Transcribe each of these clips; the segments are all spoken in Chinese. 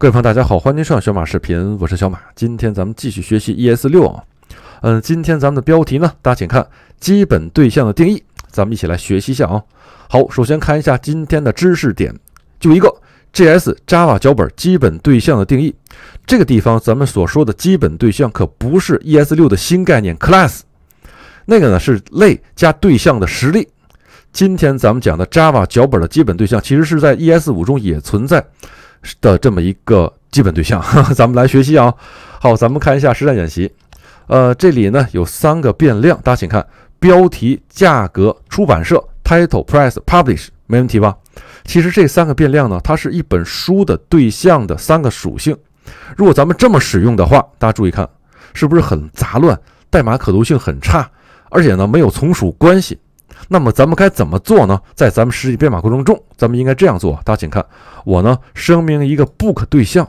各位朋友，大家好，欢迎收看小马视频，我是小马。今天咱们继续学习 ES6 啊，嗯，今天咱们的标题呢，大家请看基本对象的定义，咱们一起来学习一下啊。好，首先看一下今天的知识点，就一个 JS Java 脚本基本对象的定义。这个地方咱们所说的基本对象可不是 ES6 的新概念 class，那个呢是类加对象的实例。今天咱们讲的 Java 脚本的基本对象，其实是在 ES5 中也存在。的这么一个基本对象，咱们来学习啊。好，咱们看一下实战演习。呃，这里呢有三个变量，大家请看标题、价格、出版社。Title, price, publish，没问题吧？其实这三个变量呢，它是一本书的对象的三个属性。如果咱们这么使用的话，大家注意看，是不是很杂乱？代码可读性很差，而且呢没有从属关系。那么咱们该怎么做呢？在咱们实际编码过程中，咱们应该这样做。大家请看，我呢声明一个 book 对象，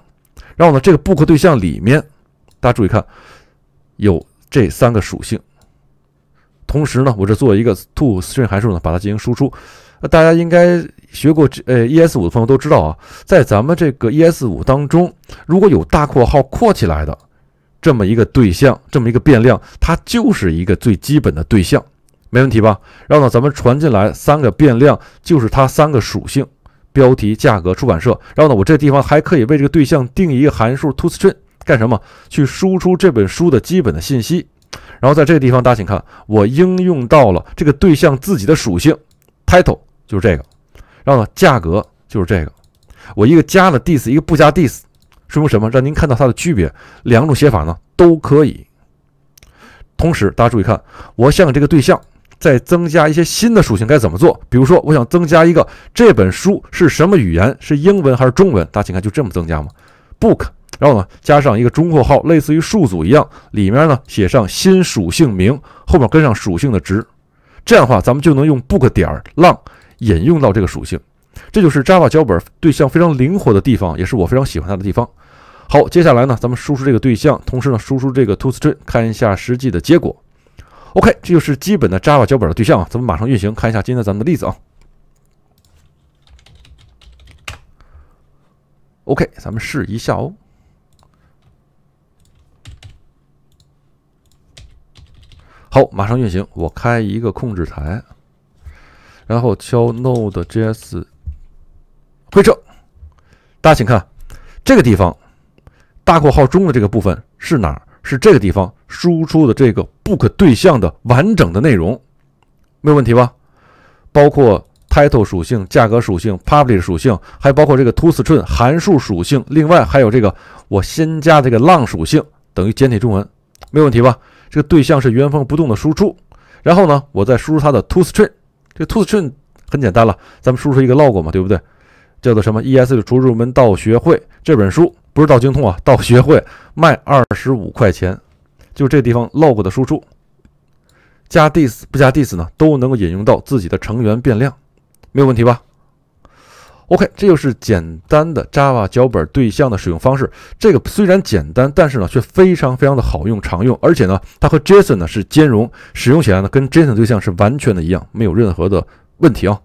然后呢这个 book 对象里面，大家注意看，有这三个属性。同时呢，我这做一个 to string 函数呢，把它进行输出。大家应该学过呃 E S 五的朋友都知道啊，在咱们这个 E S 五当中，如果有大括号括起来的这么一个对象，这么一个变量，它就是一个最基本的对象。没问题吧？然后呢，咱们传进来三个变量，就是它三个属性：标题、价格、出版社。然后呢，我这地方还可以为这个对象定义一个函数 to string，干什么？去输出这本书的基本的信息。然后在这个地方，大家请看，我应用到了这个对象自己的属性 title，就是这个。然后呢，价格就是这个。我一个加了 this，一个不加 this，说明什么？让您看到它的区别。两种写法呢都可以。同时，大家注意看，我向这个对象。再增加一些新的属性该怎么做？比如说，我想增加一个这本书是什么语言，是英文还是中文？大家请看，就这么增加吗？book，然后呢加上一个中括号，类似于数组一样，里面呢写上新属性名，后面跟上属性的值。这样的话，咱们就能用 book 点儿浪引用到这个属性。这就是 Java 脚本对象非常灵活的地方，也是我非常喜欢它的地方。好，接下来呢，咱们输出这个对象，同时呢输出这个 toString，看一下实际的结果。OK，这就是基本的 Java 脚本的对象啊。咱们马上运行看一下今天咱们的例子啊。OK，咱们试一下哦。好，马上运行。我开一个控制台，然后敲 node js。回车。大家请看这个地方，大括号中的这个部分是哪儿？是这个地方输出的这个 book 对象的完整的内容，没有问题吧？包括 title 属性、价格属性、publish 属性，还包括这个 to string 函数属性，另外还有这个我先加这个 l g 属性等于简体中文，没有问题吧？这个对象是原封不动的输出，然后呢，我再输入它的 to string，这个 to string 很简单了，咱们输出一个 logo 嘛，对不对？叫做什么？ES6 初入门到学会这本书。不是到精通啊，到学会卖二十五块钱，就这地方 log 的输出，加 d i s 不加 d i s 呢，都能够引用到自己的成员变量，没有问题吧？OK，这就是简单的 Java 脚本对象的使用方式。这个虽然简单，但是呢，却非常非常的好用、常用，而且呢，它和 JSON 呢是兼容，使用起来呢跟 JSON 对象是完全的一样，没有任何的问题啊。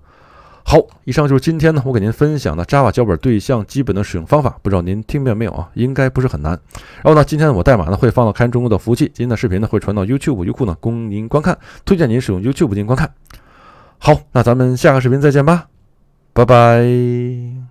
好，以上就是今天呢，我给您分享的 Java 脚本对象基本的使用方法。不知道您听明白没有啊？应该不是很难。然后呢，今天我代码呢会放到源中的服务器。今天的视频呢会传到 YouTube、优酷呢，供您观看。推荐您使用 YouTube 进行观看。好，那咱们下个视频再见吧，拜拜。